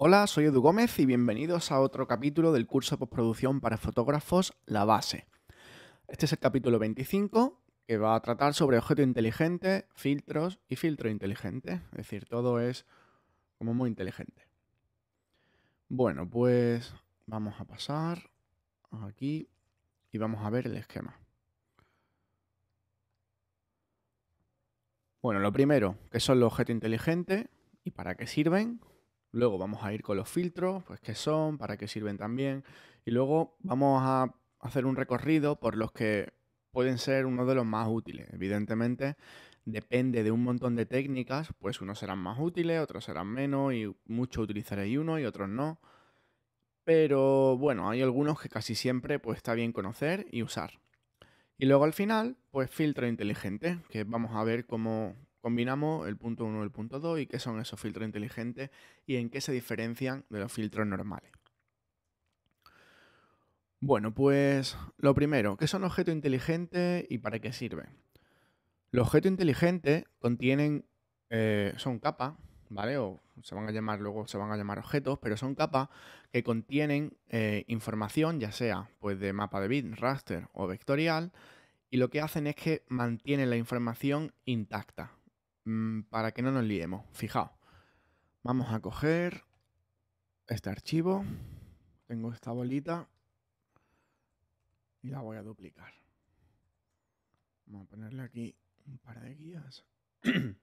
Hola, soy Edu Gómez y bienvenidos a otro capítulo del curso de postproducción para fotógrafos, La Base. Este es el capítulo 25 que va a tratar sobre objeto inteligente, filtros y filtro inteligente. Es decir, todo es como muy inteligente. Bueno, pues vamos a pasar aquí y vamos a ver el esquema. Bueno, lo primero, ¿qué son los objetos inteligentes y para qué sirven? Luego vamos a ir con los filtros, pues qué son, para qué sirven también. Y luego vamos a hacer un recorrido por los que pueden ser uno de los más útiles. Evidentemente, depende de un montón de técnicas, pues unos serán más útiles, otros serán menos, y mucho utilizaréis uno y otros no. Pero bueno, hay algunos que casi siempre pues, está bien conocer y usar. Y luego al final, pues filtro inteligente, que vamos a ver cómo, Combinamos el punto 1 y el punto 2 y qué son esos filtros inteligentes y en qué se diferencian de los filtros normales. Bueno, pues lo primero, ¿qué son objetos inteligentes y para qué sirven? Los objetos inteligentes contienen, eh, son capas, ¿vale? O se van a llamar, luego se van a llamar objetos, pero son capas que contienen eh, información, ya sea pues de mapa de bit, raster o vectorial, y lo que hacen es que mantienen la información intacta, Mm, para que no nos liemos. Fijaos. Vamos a coger este archivo. Tengo esta bolita. Y la voy a duplicar. Vamos a ponerle aquí un par de guías.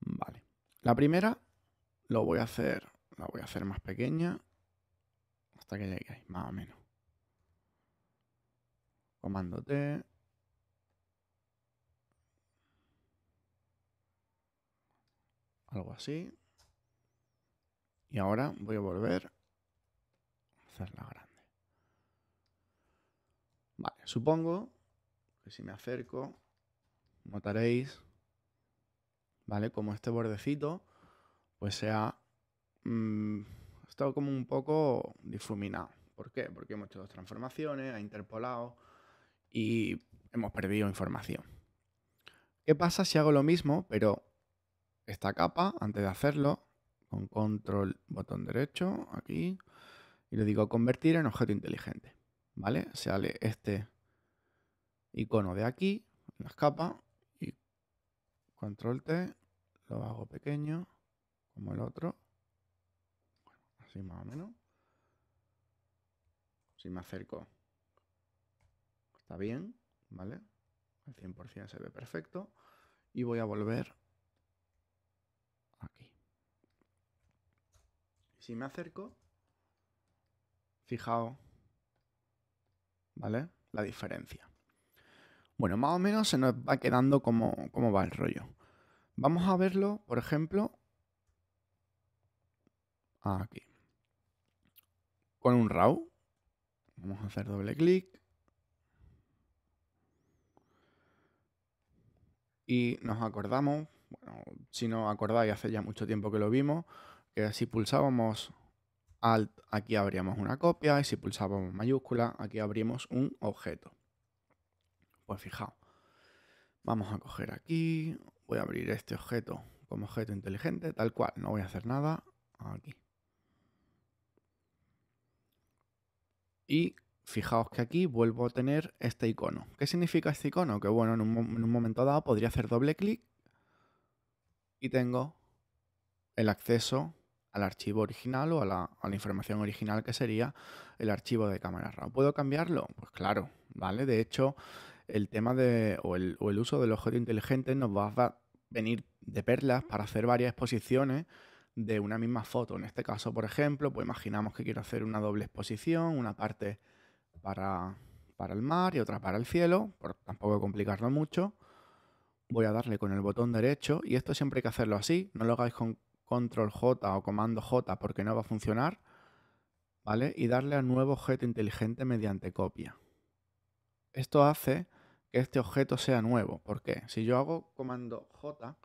vale. La primera lo voy a hacer. La voy a hacer más pequeña. Hasta que llegue ahí, más o menos. Comando T, algo así. Y ahora voy a volver a hacerla grande. Vale, supongo que si me acerco, notaréis, ¿vale? Como este bordecito, pues se mm, ha estado como un poco difuminado. ¿Por qué? Porque hemos hecho dos transformaciones, ha interpolado y hemos perdido información. ¿Qué pasa si hago lo mismo, pero esta capa antes de hacerlo con control botón derecho aquí y le digo convertir en objeto inteligente. ¿Vale? Sale este icono de aquí, en las capas, y control T, lo hago pequeño, como el otro, así más o menos. Si me acerco, está bien, ¿vale? Al 100% se ve perfecto. Y voy a volver Si me acerco, fijaos, ¿vale? La diferencia. Bueno, más o menos se nos va quedando como va el rollo. Vamos a verlo, por ejemplo, aquí. Con un RAW. Vamos a hacer doble clic. Y nos acordamos, bueno, si no acordáis, hace ya mucho tiempo que lo vimos, que si pulsábamos Alt, aquí abríamos una copia, y si pulsábamos mayúscula, aquí abrimos un objeto. Pues fijaos, vamos a coger aquí, voy a abrir este objeto como objeto inteligente, tal cual, no voy a hacer nada aquí. Y fijaos que aquí vuelvo a tener este icono. ¿Qué significa este icono? Que bueno, en un, en un momento dado podría hacer doble clic y tengo el acceso al archivo original o a la, información original que sería el archivo de cámara RAW. ¿Puedo cambiarlo? Pues claro, ¿vale? De hecho, el tema de, o el, uso del objeto inteligente nos va a venir de perlas para hacer varias exposiciones de una misma foto. En este caso, por ejemplo, pues imaginamos que quiero hacer una doble exposición, una parte para, para el mar y otra para el cielo, por tampoco complicarlo mucho. Voy a darle con el botón derecho y esto siempre hay que hacerlo así, no lo hagáis con control J o comando J porque no va a funcionar, ¿vale? Y darle a nuevo objeto inteligente mediante copia. Esto hace que este objeto sea nuevo. ¿Por qué? Si yo hago comando J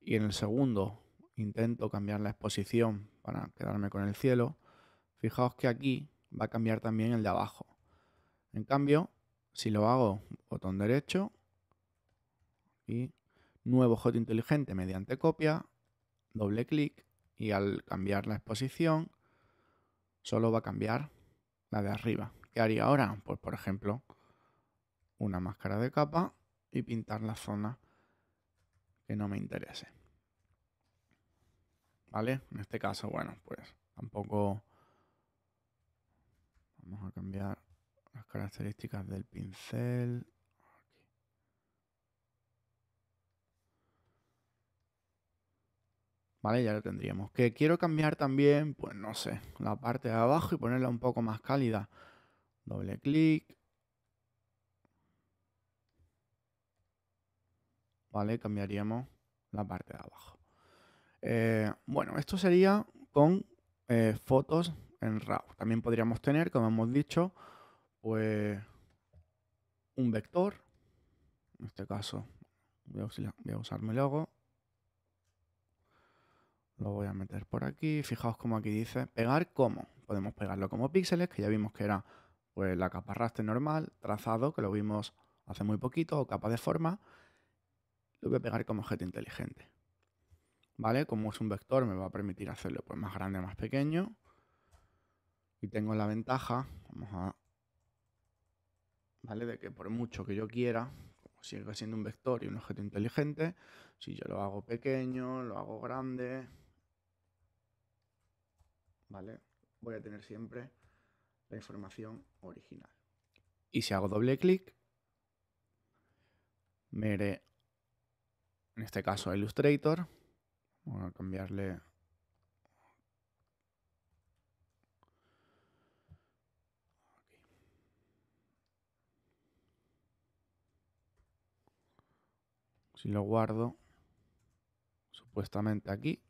y en el segundo intento cambiar la exposición para quedarme con el cielo, fijaos que aquí va a cambiar también el de abajo. En cambio, si lo hago botón derecho y nuevo objeto inteligente mediante copia, doble clic y al cambiar la exposición solo va a cambiar la de arriba. ¿Qué haría ahora? Pues por ejemplo una máscara de capa y pintar la zona que no me interese. ¿Vale? En este caso, bueno, pues tampoco... Vamos a cambiar las características del pincel. ¿Vale? Ya lo tendríamos. Que quiero cambiar también, pues no sé, la parte de abajo y ponerla un poco más cálida. Doble clic. ¿Vale? Cambiaríamos la parte de abajo. Eh, bueno, esto sería con eh, fotos en RAW. También podríamos tener, como hemos dicho, pues un vector. En este caso voy a, voy a mi logo. Lo voy a meter por aquí. Fijaos como aquí dice pegar como. Podemos pegarlo como píxeles, que ya vimos que era pues, la capa raster normal, trazado, que lo vimos hace muy poquito, o capa de forma. Lo voy a pegar como objeto inteligente. ¿Vale? Como es un vector, me va a permitir hacerlo pues, más grande, más pequeño. Y tengo la ventaja, vamos a... ¿Vale? De que por mucho que yo quiera, como sigue siendo un vector y un objeto inteligente, si yo lo hago pequeño, lo hago grande, ¿vale? Voy a tener siempre la información original. Y si hago doble clic, me en este caso, a Illustrator. voy a cambiarle... Si lo guardo, supuestamente aquí,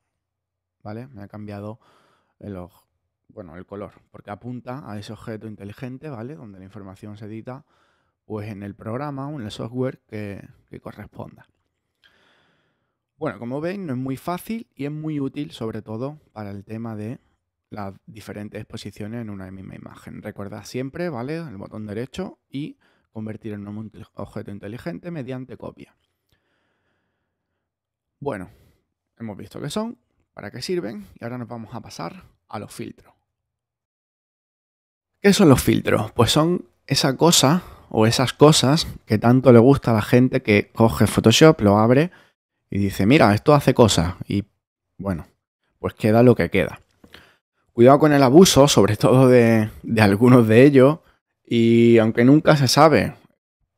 ¿vale? Me ha cambiado el bueno, el color, porque apunta a ese objeto inteligente, ¿vale? Donde la información se edita, pues en el programa o en el software que, corresponda. Bueno, como veis, no es muy fácil y es muy útil, sobre todo para el tema de las diferentes exposiciones en una misma imagen. Recuerda siempre, ¿vale? El botón derecho y convertir en un objeto inteligente mediante copia. Bueno, hemos visto que son para qué sirven y ahora nos vamos a pasar a los filtros. ¿Qué son los filtros? Pues son esa cosa o esas cosas que tanto le gusta a la gente que coge Photoshop, lo abre y dice, mira, esto hace cosas y bueno, pues queda lo que queda. Cuidado con el abuso, sobre todo de, de algunos de ellos, y aunque nunca se sabe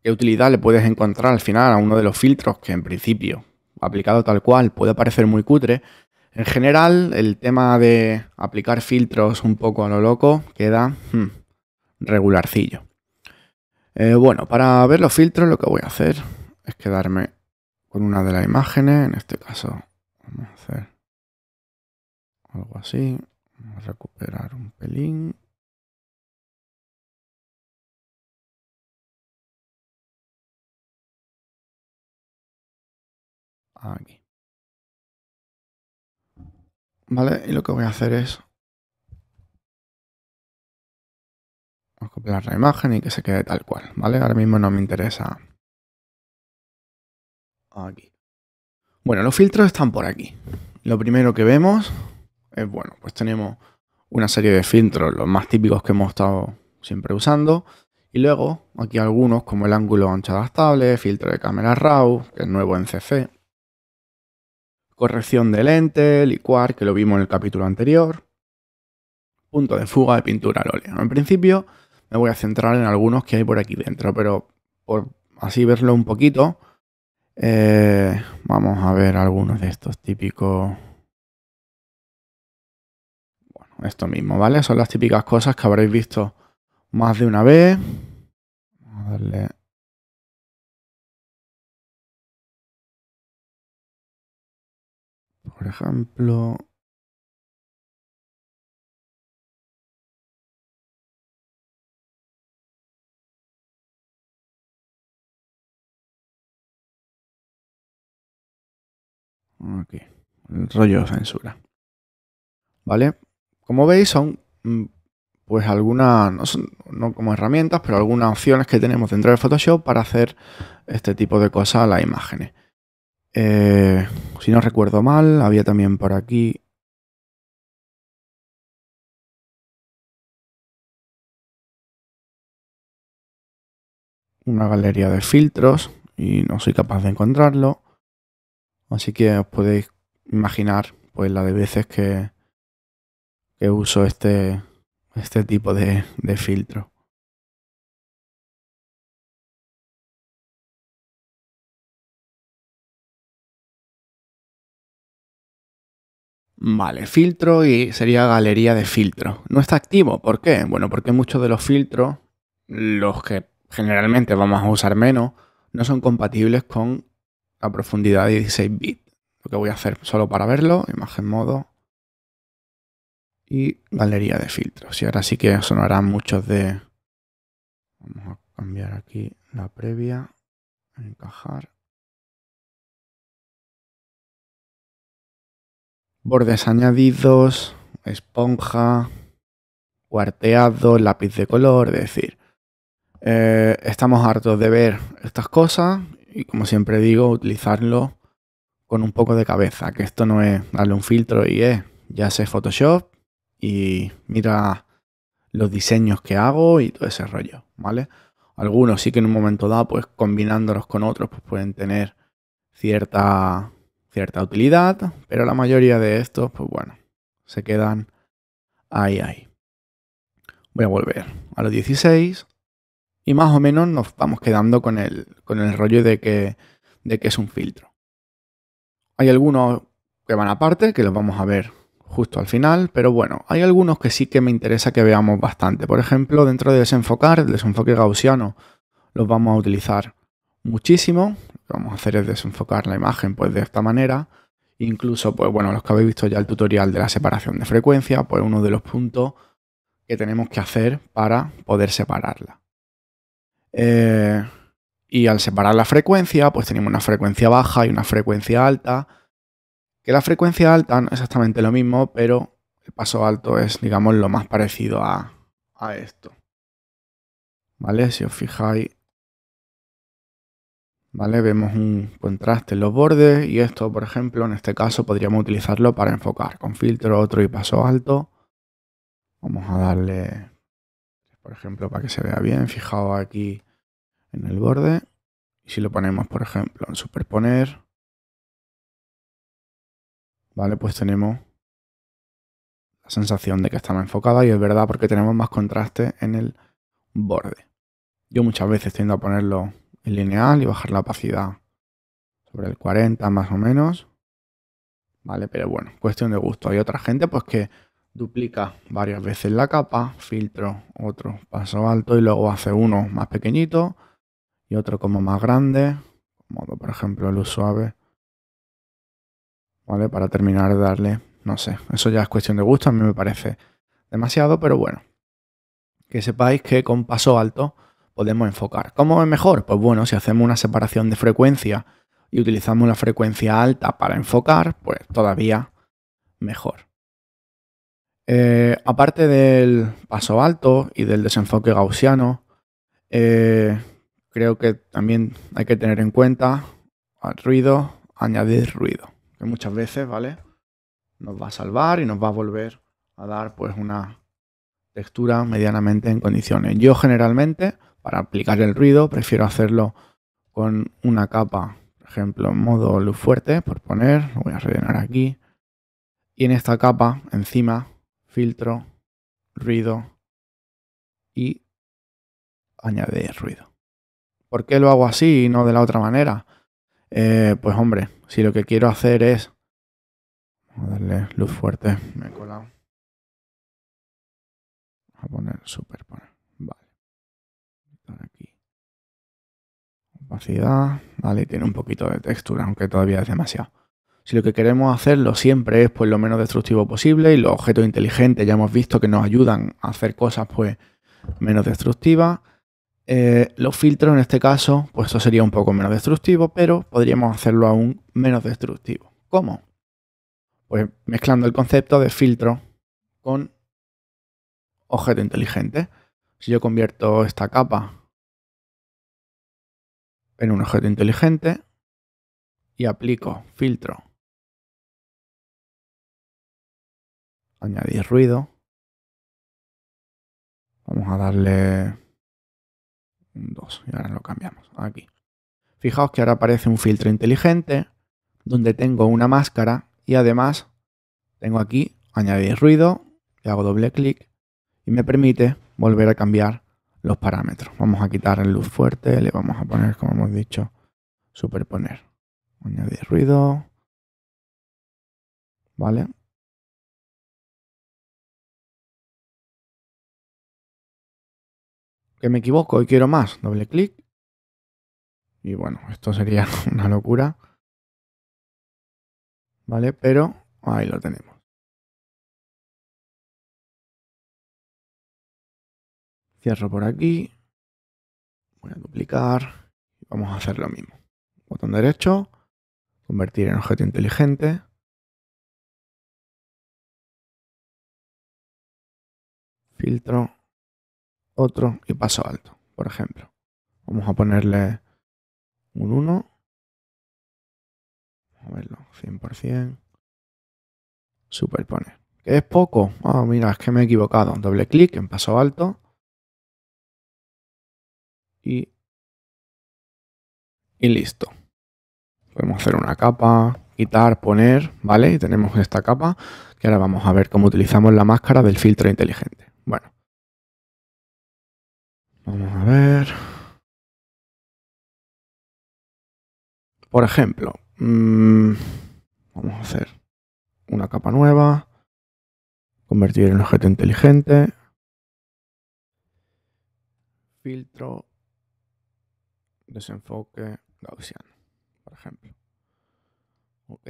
qué utilidad le puedes encontrar al final a uno de los filtros que en principio, aplicado tal cual, puede parecer muy cutre, en general, el tema de aplicar filtros un poco a lo loco queda hmm, regularcillo. Eh, bueno, para ver los filtros lo que voy a hacer es quedarme con una de las imágenes, en este caso vamos a hacer algo así, vamos a recuperar un pelín. Aquí. Y lo que voy a hacer es... copiar la imagen y que se quede tal cual, ¿vale? Ahora mismo no me interesa. Aquí. Bueno, los filtros están por aquí. Lo primero que vemos es, bueno, pues tenemos una serie de filtros, los más típicos que hemos estado siempre usando. Y luego, aquí algunos como el ángulo ancho adaptable, filtro de cámara RAW, que es nuevo en CC, corrección de lente, licuar, que lo vimos en el capítulo anterior, punto de fuga de pintura al óleo. En principio me voy a centrar en algunos que hay por aquí dentro, pero por así verlo un poquito, eh, vamos a ver algunos de estos típicos... Bueno, esto mismo, ¿vale? Son las típicas cosas que habréis visto más de una vez. Vamos a darle Por ejemplo, Aquí, el rollo de censura. ¿Vale? Como veis, son mm, pues algunas, no, no como herramientas, pero algunas opciones que tenemos dentro de Photoshop para hacer este tipo de cosas a las imágenes. Eh, si no recuerdo mal, había también por aquí una galería de filtros y no soy capaz de encontrarlo. Así que os podéis imaginar pues la de veces que, uso este, este tipo de, de filtro. Vale, filtro y sería galería de filtros. No está activo, ¿por qué? Bueno, porque muchos de los filtros, los que generalmente vamos a usar menos, no son compatibles con la profundidad de 16 bits. Lo que voy a hacer solo para verlo, imagen modo y galería de filtros. Y ahora sí que sonarán muchos de... Vamos a cambiar aquí la previa, encajar. bordes añadidos, esponja, cuarteado, lápiz de color, es decir, eh, estamos hartos de ver estas cosas y como siempre digo, utilizarlo con un poco de cabeza, que esto no es darle un filtro y es, ya sé Photoshop y mira los diseños que hago y todo ese rollo, ¿vale? Algunos sí que en un momento dado, pues combinándolos con otros, pues pueden tener cierta cierta utilidad, pero la mayoría de estos, pues bueno, se quedan ahí, ahí. Voy a volver a los 16 y más o menos nos vamos quedando con el, con el rollo de que, de que es un filtro. Hay algunos que van aparte, que los vamos a ver justo al final, pero bueno, hay algunos que sí que me interesa que veamos bastante. Por ejemplo, dentro de desenfocar, el desenfoque gaussiano, los vamos a utilizar muchísimo, vamos a hacer es desenfocar la imagen pues de esta manera. Incluso, pues bueno, los que habéis visto ya el tutorial de la separación de frecuencia, pues uno de los puntos que tenemos que hacer para poder separarla. Eh, y al separar la frecuencia, pues tenemos una frecuencia baja y una frecuencia alta. Que la frecuencia alta no es exactamente lo mismo, pero el paso alto es, digamos, lo más parecido a, a esto. ¿Vale? Si os fijáis, Vemos un contraste en los bordes y esto, por ejemplo, en este caso podríamos utilizarlo para enfocar con filtro, otro y paso alto. Vamos a darle, por ejemplo, para que se vea bien, fijado aquí en el borde. Y si lo ponemos, por ejemplo, en superponer, ¿vale? Pues tenemos la sensación de que está más enfocada y es verdad porque tenemos más contraste en el borde. Yo muchas veces tiendo a ponerlo el lineal y bajar la opacidad. Sobre el 40 más o menos. Vale, pero bueno, cuestión de gusto. Hay otra gente pues que duplica varias veces la capa, filtro, otro paso alto y luego hace uno más pequeñito y otro como más grande, como por ejemplo el luz suave. ¿Vale? Para terminar de darle, no sé, eso ya es cuestión de gusto, a mí me parece demasiado, pero bueno, que sepáis que con paso alto podemos enfocar. ¿Cómo es mejor? Pues bueno, si hacemos una separación de frecuencia y utilizamos la frecuencia alta para enfocar, pues todavía mejor. Eh, aparte del paso alto y del desenfoque gaussiano, eh, creo que también hay que tener en cuenta al ruido, añadir ruido, que muchas veces, ¿vale? Nos va a salvar y nos va a volver a dar pues una textura medianamente en condiciones. Yo generalmente para aplicar el ruido, prefiero hacerlo con una capa, por ejemplo, en modo luz fuerte, por poner, lo voy a rellenar aquí. Y en esta capa, encima, filtro, ruido y añade ruido. ¿Por qué lo hago así y no de la otra manera? Eh, pues hombre, si lo que quiero hacer es... Vamos a darle luz fuerte, me he colado. Vamos a poner superponer aquí. vale, tiene un poquito de textura, aunque todavía es demasiado. Si lo que queremos hacerlo siempre es pues lo menos destructivo posible y los objetos inteligentes ya hemos visto que nos ayudan a hacer cosas pues menos destructivas. Eh, los filtros en este caso, pues eso sería un poco menos destructivo, pero podríamos hacerlo aún menos destructivo. ¿Cómo? Pues mezclando el concepto de filtro con objeto inteligente. Si yo convierto esta capa en un objeto inteligente y aplico filtro. Añadir ruido. Vamos a darle un 2 y ahora lo cambiamos. Aquí. Fijaos que ahora aparece un filtro inteligente donde tengo una máscara y además tengo aquí añadir ruido, le hago doble clic y me permite volver a cambiar los parámetros. Vamos a quitar el luz fuerte, le vamos a poner, como hemos dicho, superponer. Añadir ruido. ¿Vale? Que me equivoco y quiero más. Doble clic. Y bueno, esto sería una locura. ¿Vale? Pero ahí lo tenemos. Cierro por aquí. Voy a duplicar. Vamos a hacer lo mismo. Botón derecho. Convertir en objeto inteligente. Filtro. Otro y paso alto, por ejemplo. Vamos a ponerle un 1. verlo, 100%. superpone. que es poco? Ah, mira, es que me he equivocado. Doble clic en paso alto y, listo. Podemos hacer una capa, quitar, poner, ¿vale? Y tenemos esta capa que ahora vamos a ver cómo utilizamos la máscara del filtro inteligente. Bueno. Vamos a ver. Por ejemplo, mm, vamos a hacer una capa nueva, convertir en objeto inteligente, filtro desenfoque gaussiano, por ejemplo. Ok.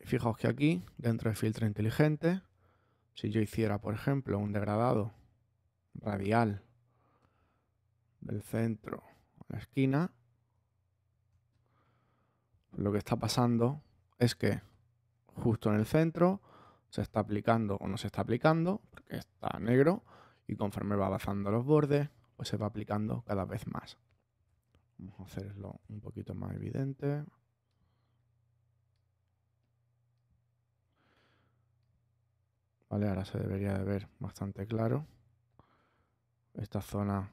fijaos que aquí, dentro del filtro inteligente, si yo hiciera, por ejemplo, un degradado radial del centro a la esquina, lo que está pasando es que justo en el centro se está aplicando o no se está aplicando, porque está negro, y conforme va avanzando los bordes, pues se va aplicando cada vez más. Vamos a hacerlo un poquito más evidente. Vale, ahora se debería de ver bastante claro. Esta zona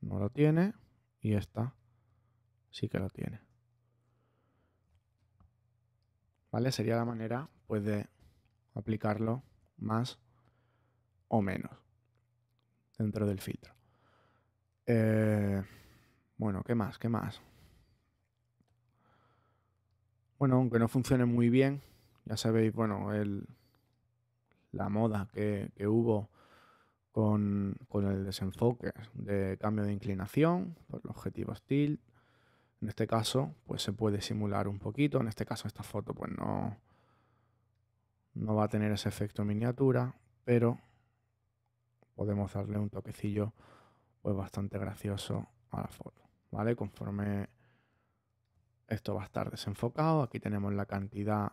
no lo tiene y esta sí que lo tiene. ¿Vale? Sería la manera pues de aplicarlo más o menos dentro del filtro. Eh, bueno, ¿qué más? ¿Qué más? Bueno, aunque no funcione muy bien, ya sabéis, bueno, el, la moda que, hubo con, el desenfoque de cambio de inclinación por pues el objetivo tilt. En este caso, pues se puede simular un poquito. En este caso, esta foto, pues no, no va a tener ese efecto miniatura, pero podemos darle un toquecillo pues bastante gracioso a la foto. ¿vale? Conforme esto va a estar desenfocado, aquí tenemos la cantidad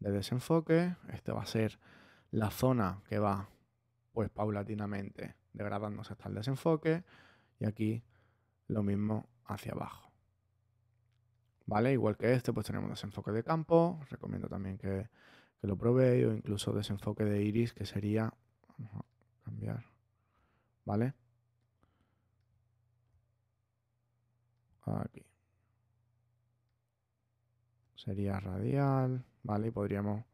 de desenfoque, este va a ser la zona que va pues paulatinamente degradándose hasta el desenfoque y aquí lo mismo hacia abajo. ¿Vale? Igual que este, pues tenemos desenfoque de campo, recomiendo también que, que lo probéis o incluso desenfoque de iris que sería... Vamos a cambiar. ¿Vale? aquí. Sería radial, ¿vale? Y podríamos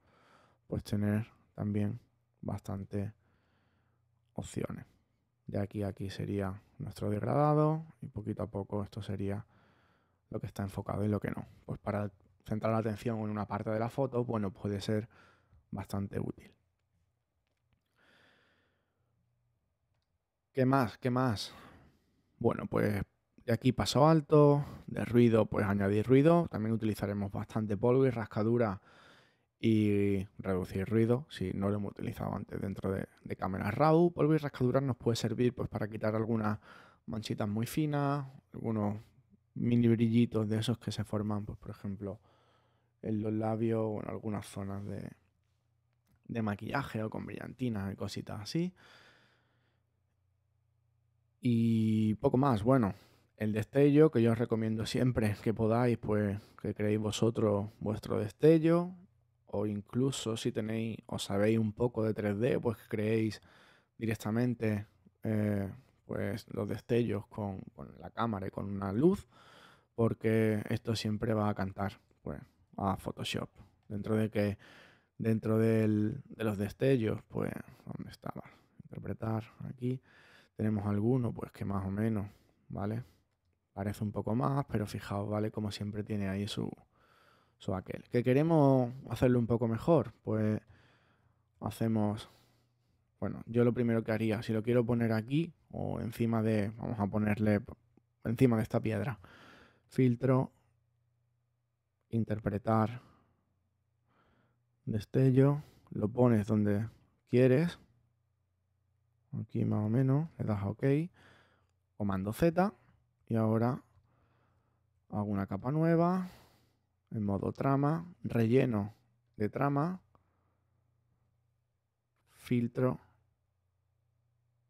pues tener también bastante opciones. De aquí a aquí sería nuestro degradado y poquito a poco esto sería lo que está enfocado y lo que no. Pues para centrar la atención en una parte de la foto, bueno, puede ser bastante útil. ¿Qué más? ¿Qué más? Bueno, pues y aquí paso alto, de ruido pues añadir ruido, también utilizaremos bastante polvo y rascadura y reducir ruido, si no lo hemos utilizado antes dentro de, cámaras RAW, polvo y rascadura nos puede servir pues para quitar algunas manchitas muy finas, algunos mini brillitos de esos que se forman pues por ejemplo en los labios o en algunas zonas de, de maquillaje o con brillantinas y cositas así. Y poco más, bueno, el destello, que yo os recomiendo siempre que podáis, pues que creéis vosotros vuestro destello, o incluso si tenéis o sabéis un poco de 3D, pues que creéis directamente eh, pues, los destellos con, la cámara y con una luz, porque esto siempre va a cantar pues, a Photoshop. Dentro de que dentro de los destellos, pues, ¿dónde estaba? Interpretar aquí. Tenemos alguno, pues que más o menos, ¿vale? parece un poco más, pero fijaos, ¿vale? Como siempre tiene ahí su, aquel. ¿Que queremos hacerlo un poco mejor? Pues hacemos... Bueno, yo lo primero que haría, si lo quiero poner aquí o encima de... Vamos a ponerle encima de esta piedra. Filtro. Interpretar. Destello. Lo pones donde quieres. Aquí más o menos. Le das a OK. Comando Z y ahora hago una capa nueva en modo trama, relleno de trama, filtro,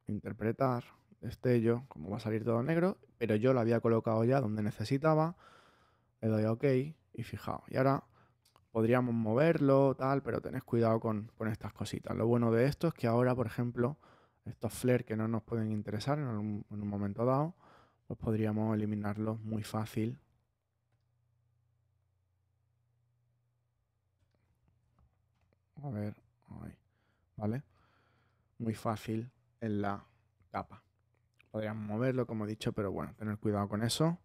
interpretar, destello, como va a salir todo negro, pero yo lo había colocado ya donde necesitaba, le doy a OK y fijaos. Y ahora podríamos moverlo, tal, pero tenés cuidado con, estas cositas. Lo bueno de esto es que ahora, por ejemplo, estos flares que no nos pueden interesar en un momento dado, pues podríamos eliminarlo muy fácil. A ver, ahí, ¿vale? Muy fácil en la capa. Podríamos moverlo, como he dicho, pero bueno, tener cuidado con eso.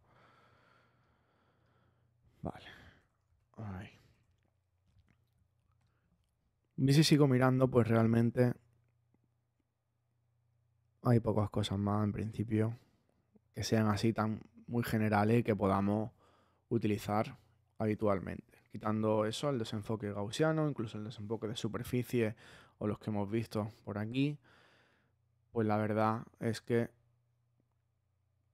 Vale. Ahí. Y si sigo mirando, pues realmente hay pocas cosas más en principio que sean así tan muy generales que podamos utilizar habitualmente. Quitando eso, el desenfoque gaussiano, incluso el desenfoque de superficie o los que hemos visto por aquí, pues la verdad es que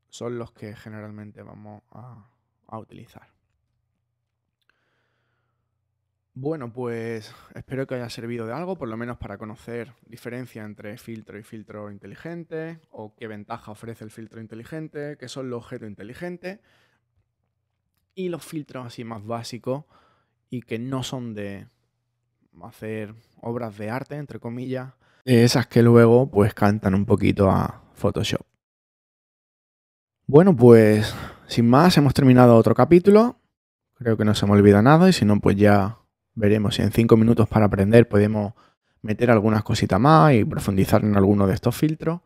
son los que generalmente vamos a utilizar. Bueno, pues espero que haya servido de algo, por lo menos para conocer diferencia entre filtro y filtro inteligente, o qué ventaja ofrece el filtro inteligente, qué son los objetos inteligentes, y los filtros así más básicos y que no son de hacer obras de arte, entre comillas, esas que luego pues cantan un poquito a Photoshop. Bueno, pues sin más, hemos terminado otro capítulo. Creo que no se me olvida nada y si no, pues ya Veremos si en cinco minutos para aprender podemos meter algunas cositas más y profundizar en alguno de estos filtros.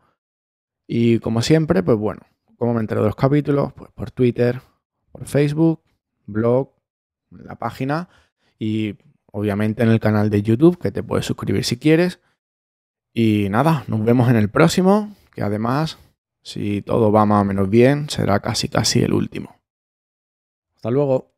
Y como siempre, pues bueno, ¿cómo me entero de los capítulos? Pues por Twitter, por Facebook, blog, la página y obviamente en el canal de YouTube que te puedes suscribir si quieres. Y nada, nos vemos en el próximo, que además, si todo va más o menos bien, será casi casi el último. Hasta luego.